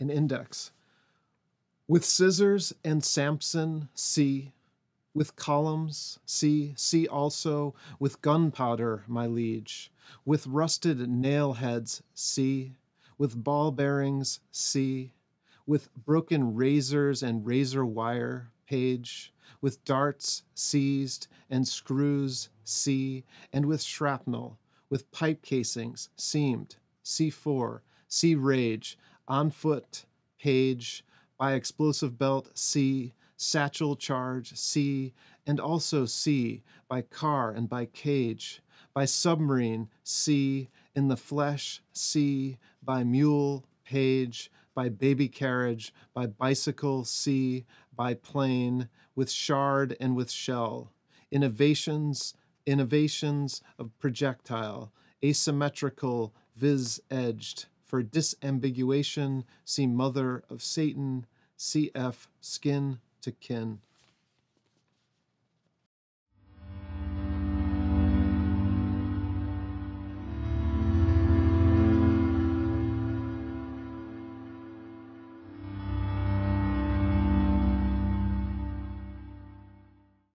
An index. With scissors and Samson, see. With columns, see, see also. With gunpowder, my liege. With rusted nail heads, see. With ball bearings, see. With broken razors and razor wire, page. With darts, seized, and screws, see. And with shrapnel, with pipe casings, seamed, see four, see rage, on foot, Page, by explosive belt, C, satchel charge, C, and also C, by car and by cage, by submarine, C, in the flesh, C, by mule, Page, by baby carriage, by bicycle, C by plane, with shard and with shell. Innovations, innovations of projectile, asymmetrical, vis edged for disambiguation, see Mother of Satan, CF Skin to Kin.